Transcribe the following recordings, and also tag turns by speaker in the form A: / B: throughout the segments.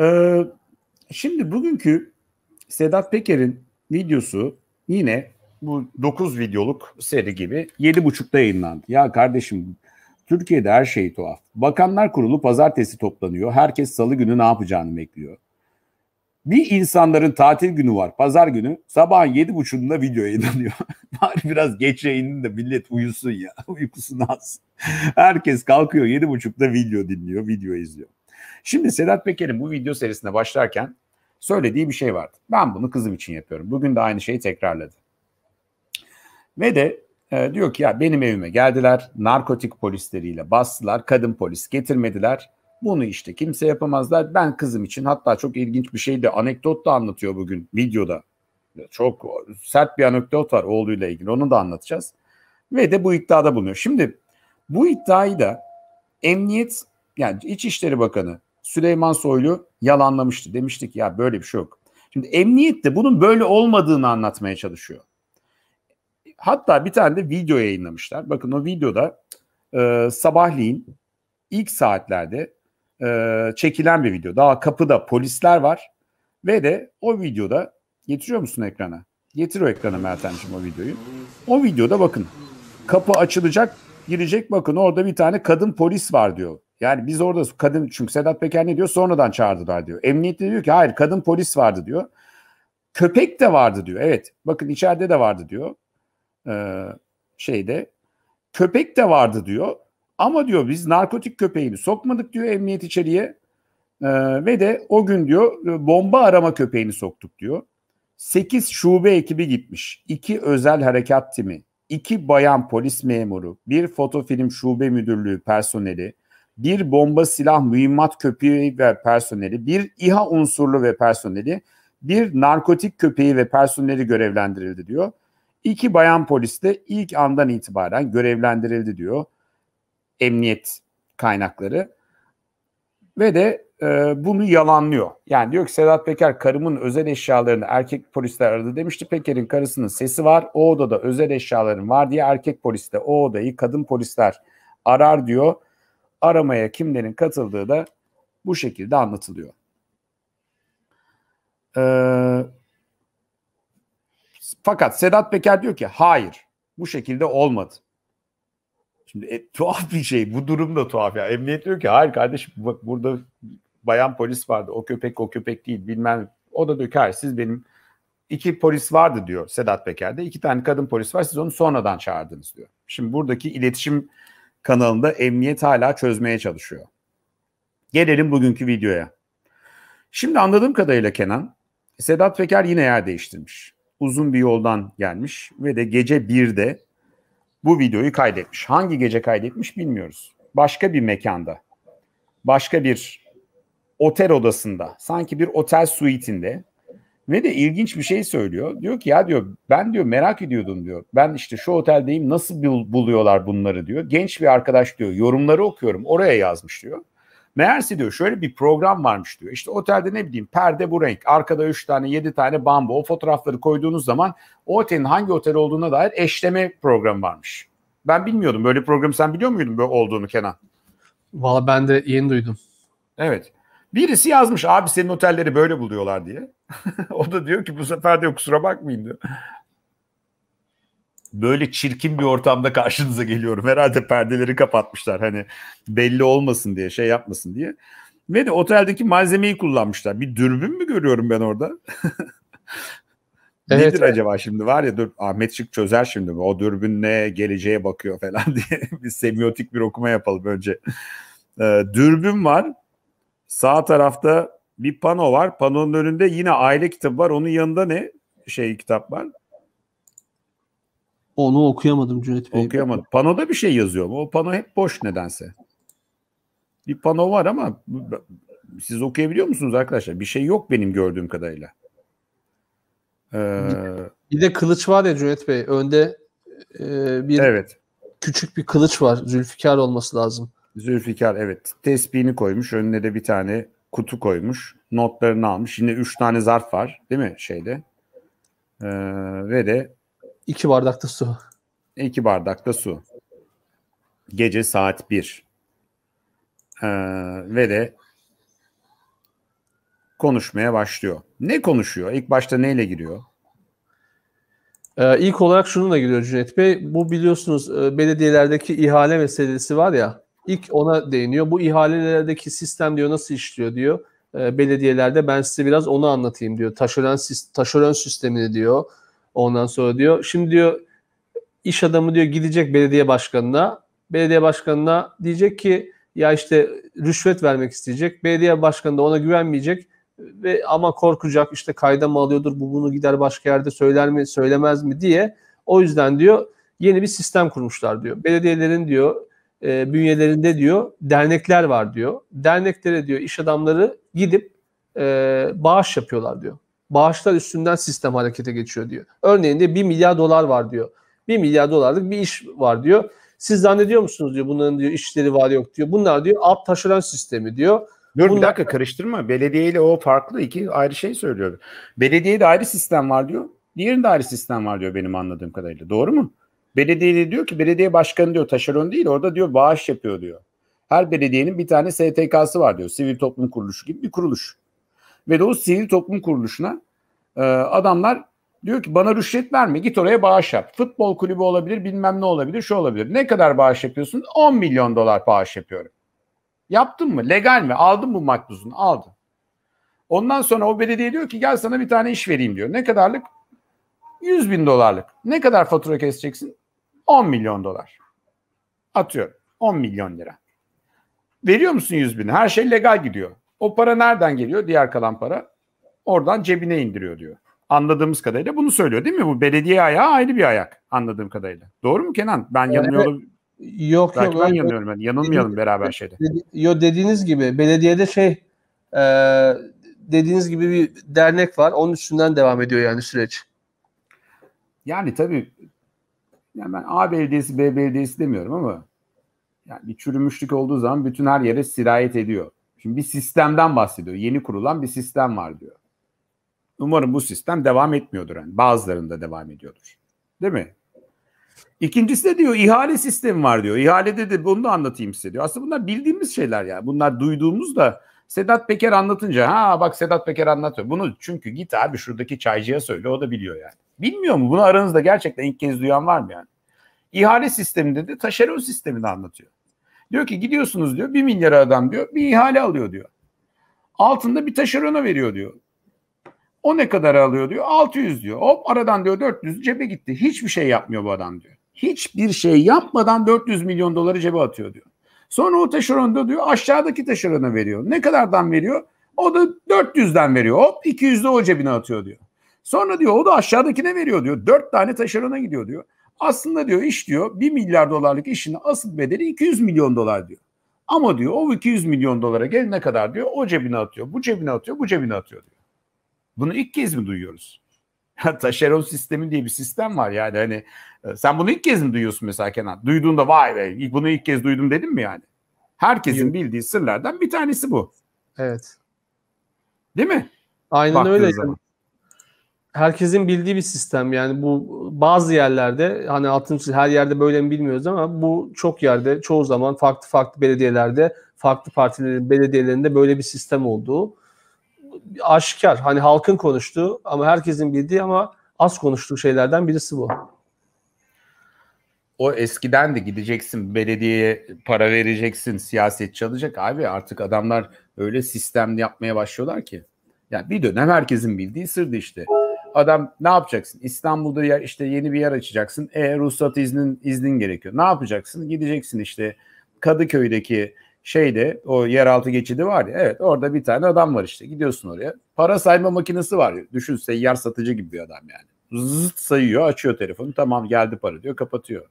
A: Ee, şimdi bugünkü Sedat Peker'in videosu yine bu 9 videoluk seri gibi 7.30'da yayınlandı. Ya kardeşim Türkiye'de her şey tuhaf. Bakanlar Kurulu pazartesi toplanıyor. Herkes salı günü ne yapacağını bekliyor. Bir insanların tatil günü var. Pazar günü sabahın yedi buçuğunda video yayınlanıyor. Bari biraz geç yayının da millet uyusun ya. Uykusunu alsın. Herkes kalkıyor yedi buçukta video dinliyor, video izliyor. Şimdi Sedat Peker'in bu video serisine başlarken söylediği bir şey vardı. Ben bunu kızım için yapıyorum. Bugün de aynı şeyi tekrarladı. Ve de e, diyor ki ya benim evime geldiler, narkotik polisleriyle bastılar, kadın polis getirmediler. Bunu işte kimse yapamazlar. Ben kızım için hatta çok ilginç bir şey de anekdot da anlatıyor bugün videoda. Çok sert bir anekdot var oğluyla ilgili onu da anlatacağız. Ve de bu iddiada bulunuyor. Şimdi bu iddiayı da emniyet yani İçişleri Bakanı Süleyman Soylu yalanlamıştı. Demiştik ya böyle bir şey yok. Şimdi emniyet de bunun böyle olmadığını anlatmaya çalışıyor. Hatta bir tane de video yayınlamışlar. Bakın o videoda e, sabahleyin ilk saatlerde e, çekilen bir video. Daha kapıda polisler var ve de o videoda getiriyor musun ekrana? Getir o ekrana Meltemciğim o videoyu. O videoda bakın kapı açılacak girecek bakın orada bir tane kadın polis var diyor. Yani biz orada kadın çünkü Sedat Peker ne diyor? Sonradan çağırdılar diyor. Emniyet de diyor ki hayır kadın polis vardı diyor. Köpek de vardı diyor. Evet bakın içeride de vardı diyor. Ee, şeyde köpek de vardı diyor. Ama diyor biz narkotik köpeğini sokmadık diyor emniyet içeriye. Ee, ve de o gün diyor e, bomba arama köpeğini soktuk diyor. 8 şube ekibi gitmiş. 2 özel harekat timi, 2 bayan polis memuru, bir foto film şube müdürlüğü personeli, bir bomba silah mühimmat köpeği ve personeli, bir İHA unsurlu ve personeli, bir narkotik köpeği ve personeli görevlendirildi diyor. İki bayan polis de ilk andan itibaren görevlendirildi diyor emniyet kaynakları. Ve de e, bunu yalanlıyor. Yani diyor ki Sedat Peker karımın özel eşyalarını erkek polisler aradı demişti. Peker'in karısının sesi var. O odada özel eşyaların var diye erkek polis de o odayı kadın polisler arar diyor aramaya kimlerin katıldığı da bu şekilde anlatılıyor. Ee, fakat Sedat Peker diyor ki hayır bu şekilde olmadı. Şimdi e, tuhaf bir şey bu durum da tuhaf ya. Emniyet diyor ki hayır kardeşim bak burada bayan polis vardı o köpek o köpek değil bilmem o da diyor ki hayır siz benim iki polis vardı diyor Sedat Peker'de İki tane kadın polis var siz onu sonradan çağırdınız diyor. Şimdi buradaki iletişim kanalında emniyet hala çözmeye çalışıyor. Gelelim bugünkü videoya. Şimdi anladığım kadarıyla Kenan, Sedat Peker yine yer değiştirmiş. Uzun bir yoldan gelmiş ve de gece 1'de bu videoyu kaydetmiş. Hangi gece kaydetmiş bilmiyoruz. Başka bir mekanda, başka bir otel odasında, sanki bir otel suite'inde ve de ilginç bir şey söylüyor. Diyor ki ya diyor ben diyor merak ediyordum diyor. Ben işte şu oteldeyim nasıl buluyorlar bunları diyor. Genç bir arkadaş diyor yorumları okuyorum oraya yazmış diyor. Meğerse diyor şöyle bir program varmış diyor. İşte otelde ne bileyim perde bu renk. Arkada 3 tane 7 tane bambu. O fotoğrafları koyduğunuz zaman o otelin hangi otel olduğuna dair eşleme programı varmış. Ben bilmiyordum. Böyle program sen biliyor muydun böyle olduğunu Kenan? Valla ben de yeni duydum. Evet. Birisi yazmış abi senin otelleri böyle buluyorlar diye. o da diyor ki bu sefer de kusura bakmayın diyor. Böyle çirkin bir ortamda karşınıza geliyorum. Herhalde perdeleri kapatmışlar hani belli olmasın diye şey yapmasın diye. Ve de oteldeki malzemeyi kullanmışlar. Bir dürbün mü görüyorum ben orada? Nedir evet. acaba şimdi var ya dur Ahmet Şık çözer şimdi o dürbün ne geleceğe bakıyor falan diye bir semiotik bir okuma yapalım önce. Ee, dürbün var Sağ tarafta bir pano var. Panonun önünde yine aile kitabı var. Onun yanında ne şey kitap var? Onu okuyamadım Cüneyt Bey. Okuyamadım. Panoda bir şey yazıyor mu? O pano hep boş nedense. Bir pano var ama siz okuyabiliyor musunuz arkadaşlar? Bir şey yok benim gördüğüm kadarıyla. Ee... Bir
B: de kılıç var ya Cüneyt Bey. Önde e, bir evet. küçük bir kılıç var.
A: Zülfikar olması lazım. Zülfikar evet tespihini koymuş. Önüne de bir tane kutu koymuş. Notlarını almış. Yine üç tane zarf var değil mi şeyde? Ee, ve de iki bardakta su. iki bardakta su. Gece saat bir Ee, ve de konuşmaya başlıyor. Ne konuşuyor? ilk başta neyle giriyor?
B: Ee, ilk olarak şununla giriyor Cüneyt Bey. Bu biliyorsunuz e, belediyelerdeki ihale meselesi var ya. İlk ona değiniyor. Bu ihalelerdeki sistem diyor nasıl işliyor diyor. E, belediyelerde ben size biraz onu anlatayım diyor. Taşeron, taşeron sistemini diyor. Ondan sonra diyor. Şimdi diyor iş adamı diyor gidecek belediye başkanına. Belediye başkanına diyecek ki ya işte rüşvet vermek isteyecek. Belediye başkanı da ona güvenmeyecek ve ama korkacak işte kayda mı alıyordur bu bunu gider başka yerde söyler mi söylemez mi diye. O yüzden diyor yeni bir sistem kurmuşlar diyor. Belediyelerin diyor e, bünyelerinde diyor dernekler var diyor. Derneklere diyor iş adamları gidip e, bağış yapıyorlar diyor. Bağışlar üstünden sistem harekete geçiyor diyor. Örneğin de 1 milyar dolar var diyor. 1 milyar dolarlık bir iş var diyor. Siz zannediyor musunuz diyor bunların diyor işleri var yok diyor. Bunlar diyor alt taşeron sistemi diyor. Dur Bunlar... bir dakika karıştırma.
A: Belediye ile o farklı iki ayrı şey söylüyor. Belediye de ayrı sistem var diyor. Diğerinde ayrı sistem var diyor benim anladığım kadarıyla. Doğru mu? Belediye diyor ki belediye başkanı diyor taşeron değil orada diyor bağış yapıyor diyor. Her belediyenin bir tane STK'sı var diyor. Sivil toplum kuruluşu gibi bir kuruluş. Ve de o sivil toplum kuruluşuna e, adamlar diyor ki bana rüşvet verme git oraya bağış yap. Futbol kulübü olabilir bilmem ne olabilir şu olabilir. Ne kadar bağış yapıyorsun? 10 milyon dolar bağış yapıyorum. Yaptın mı? Legal mi? Aldın mı makbuzunu? Aldın. Ondan sonra o belediye diyor ki gel sana bir tane iş vereyim diyor. Ne kadarlık? 100 bin dolarlık. Ne kadar fatura keseceksin? 10 milyon dolar. Atıyorum 10 milyon lira. Veriyor musun 100 bin? Her şey legal gidiyor. O para nereden geliyor? Diğer kalan para oradan cebine indiriyor diyor. Anladığımız kadarıyla bunu söylüyor değil mi? Bu belediye ayağı ayrı bir ayak anladığım kadarıyla. Doğru mu Kenan? Ben yani, yanılıyor Yok Belki yok. Ben yanıyorum ben. Yanılmayalım dedi, beraber şeyde.
B: yo dediğiniz gibi belediyede şey e, dediğiniz gibi bir dernek var. Onun üstünden devam ediyor yani süreç.
A: Yani tabii yani ben A belediyesi B belediyesi demiyorum ama yani bir çürümüşlük olduğu zaman bütün her yere sirayet ediyor. Şimdi bir sistemden bahsediyor. Yeni kurulan bir sistem var diyor. Umarım bu sistem devam etmiyordur. Yani bazılarında devam ediyordur. Değil mi? İkincisi de diyor ihale sistemi var diyor. İhale de bunu da anlatayım size diyor. Aslında bunlar bildiğimiz şeyler yani. Bunlar duyduğumuz da Sedat Peker anlatınca ha bak Sedat Peker anlatıyor. Bunu çünkü git abi şuradaki çaycıya söyle o da biliyor yani. Bilmiyor mu? Bunu aranızda gerçekten ilk kez duyan var mı yani? İhale sisteminde de taşeron sistemini anlatıyor. Diyor ki gidiyorsunuz diyor bir milyar adam diyor bir ihale alıyor diyor. Altında bir taşerona veriyor diyor. O ne kadar alıyor diyor 600 diyor. Hop aradan diyor 400 cebe gitti. Hiçbir şey yapmıyor bu adam diyor. Hiçbir şey yapmadan 400 milyon doları cebe atıyor diyor. Sonra o taşeronda diyor aşağıdaki taşerona veriyor. Ne kadardan veriyor? O da 400'den veriyor. Hop 200'de o cebine atıyor diyor. Sonra diyor o da aşağıdakine veriyor diyor. 4 tane taşerona gidiyor diyor. Aslında diyor iş diyor 1 milyar dolarlık işin asıl bedeli 200 milyon dolar diyor. Ama diyor o 200 milyon dolara gelene kadar diyor o cebine atıyor, bu cebine atıyor, bu cebine atıyor diyor. Bunu ilk kez mi duyuyoruz? taşeron sistemi diye bir sistem var yani hani e, sen bunu ilk kez mi duyuyorsun mesela Kenan? Duyduğunda vay be bunu ilk kez duydum dedim mi yani? Herkesin bildiği sırlardan bir tanesi bu. Evet. Değil mi? Aynen Baktığın öyle. Zaman. Herkesin bildiği bir sistem yani
B: bu bazı yerlerde hani altın her yerde böyle mi bilmiyoruz ama bu çok yerde çoğu zaman farklı farklı belediyelerde farklı partilerin belediyelerinde böyle bir sistem olduğu aşikar hani halkın konuştuğu ama herkesin bildiği ama az konuştuğu şeylerden birisi bu.
A: O eskiden de gideceksin belediyeye para vereceksin siyaset çalacak abi artık adamlar öyle sistem yapmaya başlıyorlar ki. Yani bir dönem herkesin bildiği sırdı işte. Adam ne yapacaksın? İstanbul'da ya işte yeni bir yer açacaksın. E ruhsat iznin iznin gerekiyor. Ne yapacaksın? Gideceksin işte Kadıköy'deki şeyde o yeraltı geçidi var ya evet orada bir tane adam var işte gidiyorsun oraya para sayma makinesi var düşün seyyar satıcı gibi bir adam yani zıt sayıyor açıyor telefonu tamam geldi para diyor kapatıyor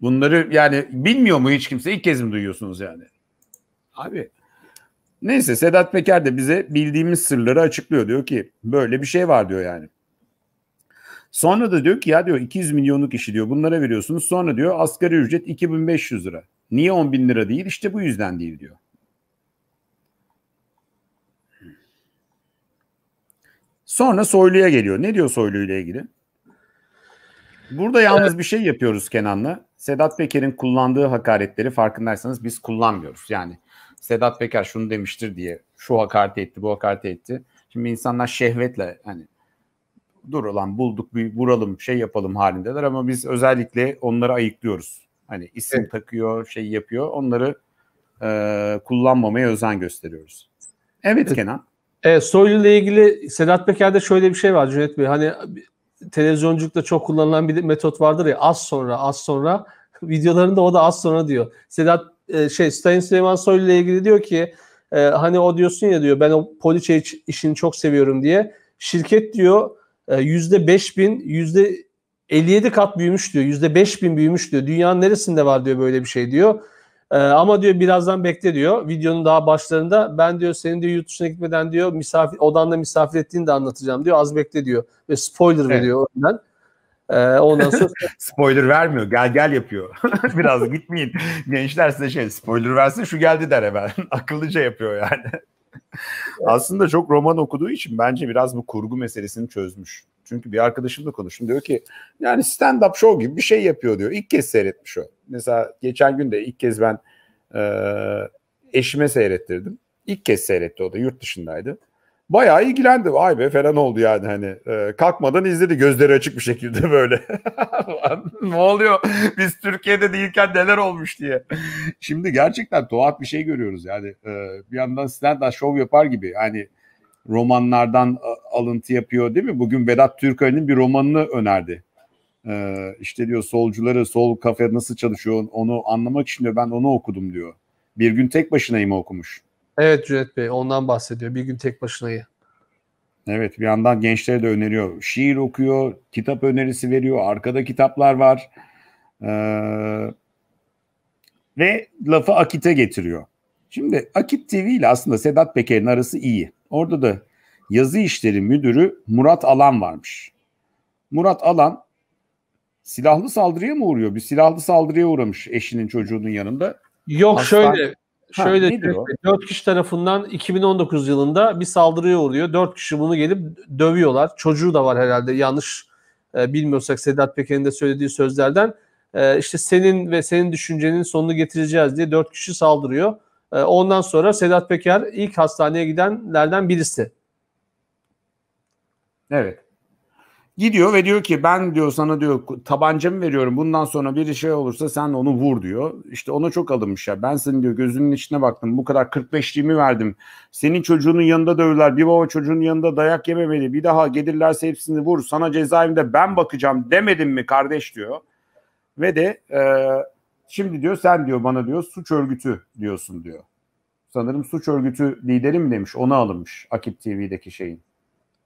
A: bunları yani bilmiyor mu hiç kimse ilk kez mi duyuyorsunuz yani abi neyse Sedat Peker de bize bildiğimiz sırları açıklıyor diyor ki böyle bir şey var diyor yani Sonra da diyor ki ya diyor 200 milyonluk işi diyor bunlara veriyorsunuz. Sonra diyor asgari ücret 2500 lira. Niye 10 bin lira değil? İşte bu yüzden değil diyor. Sonra Soylu'ya geliyor. Ne diyor Soylu ile ilgili? Burada yalnız bir şey yapıyoruz Kenan'la. Sedat Peker'in kullandığı hakaretleri farkındaysanız biz kullanmıyoruz. Yani Sedat Peker şunu demiştir diye şu hakaret etti, bu hakaret etti. Şimdi insanlar şehvetle hani dur olan bulduk bir vuralım şey yapalım halindeler ama biz özellikle onları ayıklıyoruz. Hani isim evet. takıyor, şey yapıyor. Onları e, kullanmamaya özen gösteriyoruz. Evet, evet. Kenan. Evet, Soylu ile ilgili Sedat
B: Peker'de şöyle bir şey var Cüneyt Bey. Hani televizyonculukta çok kullanılan bir metot vardır ya az sonra az sonra videolarında o da az sonra diyor. Sedat e, şey Sayın Süleyman Soylu ile ilgili diyor ki e, hani o diyorsun ya diyor ben o poliçe işini çok seviyorum diye. Şirket diyor e, yüzde beş bin yüzde 57 kat büyümüş diyor. yüzde %5000 büyümüş diyor. Dünyanın neresinde var diyor böyle bir şey diyor. Ee, ama diyor birazdan bekle diyor. Videonun daha başlarında ben diyor senin diyor yurt gitmeden diyor misafir odanda misafir ettiğini de anlatacağım diyor. Az bekle diyor. Ve spoiler evet. veriyor
A: önden. Ee, ondan sonra spoiler vermiyor. Gel gel yapıyor. Biraz gitmeyin. Gençler size şey spoiler versin şu geldi der hemen. Akıllıca yapıyor yani. Aslında çok roman okuduğu için bence biraz bu kurgu meselesini çözmüş. Çünkü bir arkadaşımla konuştum diyor ki yani stand-up show gibi bir şey yapıyor diyor. İlk kez seyretmiş o. Mesela geçen gün de ilk kez ben e, eşime seyrettirdim. İlk kez seyretti o da yurt dışındaydı. Bayağı ilgilendi. Vay be falan oldu yani hani e, kalkmadan izledi gözleri açık bir şekilde böyle. ne oluyor biz Türkiye'de değilken neler olmuş diye. Şimdi gerçekten tuhaf bir şey görüyoruz yani e, bir yandan stand-up show yapar gibi hani romanlardan e, alıntı yapıyor değil mi? Bugün Vedat Türkoğlu'nun bir romanını önerdi. Ee, işte diyor solcuları, sol kafe nasıl çalışıyor onu anlamak için diyor ben onu okudum diyor. Bir gün tek başınayı mı okumuş?
B: Evet Cüneyt Bey ondan bahsediyor. Bir gün tek başınayı.
A: Evet bir yandan gençlere de öneriyor. Şiir okuyor, kitap önerisi veriyor. Arkada kitaplar var. Ee, ve lafı Akit'e getiriyor. Şimdi Akit TV ile aslında Sedat Peker'in arası iyi. Orada da yazı işleri müdürü Murat Alan varmış. Murat Alan silahlı saldırıya mı uğruyor? Bir silahlı saldırıya uğramış eşinin çocuğunun yanında. Yok Aslan... şöyle Şöyle
B: dört kişi tarafından 2019 yılında bir saldırıya uğruyor. Dört kişi bunu gelip dövüyorlar. Çocuğu da var herhalde yanlış e, bilmiyorsak Sedat Peker'in de söylediği sözlerden. E, işte senin ve senin düşüncenin sonunu getireceğiz diye dört kişi saldırıyor. Ee, ondan sonra Sedat Peker ilk hastaneye
A: gidenlerden birisi. Evet. Gidiyor ve diyor ki ben diyor sana diyor tabancamı veriyorum bundan sonra bir şey olursa sen onu vur diyor. İşte ona çok alınmış ya ben senin diyor gözünün içine baktım bu kadar 45'liğimi verdim. Senin çocuğunun yanında dövdüler bir baba çocuğunun yanında dayak yememeli bir daha gelirlerse hepsini vur sana cezaevinde ben bakacağım demedim mi kardeş diyor. Ve de e, Şimdi diyor sen diyor bana diyor suç örgütü diyorsun diyor. Sanırım suç örgütü lideri mi demiş onu alınmış Akip TV'deki şeyin.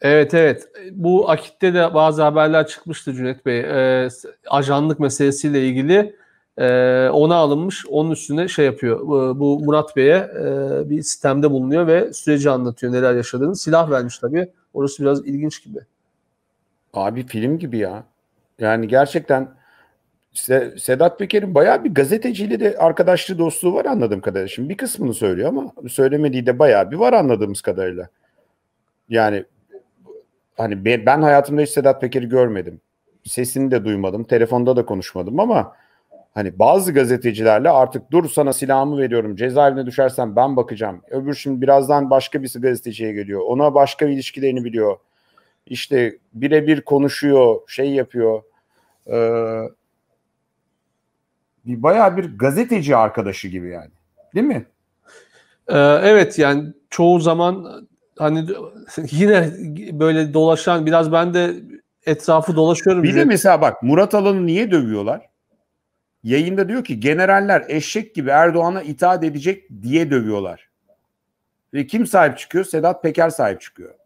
B: Evet evet bu Akit'te de bazı haberler çıkmıştı Cüneyt Bey. Ee, ajanlık meselesiyle ilgili e, ee, ona alınmış onun üstüne şey yapıyor. E, bu Murat Bey'e e, bir sistemde bulunuyor ve süreci anlatıyor neler yaşadığını. Silah vermiş tabii orası biraz ilginç gibi. Abi
A: film gibi ya. Yani gerçekten Sedat Peker'in bayağı bir gazeteciyle de arkadaşlığı dostluğu var anladığım kadarıyla. Şimdi bir kısmını söylüyor ama söylemediği de bayağı bir var anladığımız kadarıyla. Yani hani ben, hayatımda hiç Sedat Peker'i görmedim. Sesini de duymadım. Telefonda da konuşmadım ama hani bazı gazetecilerle artık dur sana silahımı veriyorum cezaevine düşersen ben bakacağım. Öbür şimdi birazdan başka bir gazeteciye geliyor. Ona başka bir ilişkilerini biliyor. İşte birebir konuşuyor, şey yapıyor. Ee, bir bayağı bir gazeteci arkadaşı gibi yani. Değil mi?
B: Ee, evet yani çoğu zaman e, hani yine böyle dolaşan biraz ben de
A: etrafı dolaşıyorum. Bir de mesela bak Murat Alan'ı niye dövüyorlar? Yayında diyor ki generaller eşek gibi Erdoğan'a itaat edecek diye dövüyorlar. Ve kim sahip çıkıyor? Sedat Peker sahip çıkıyor.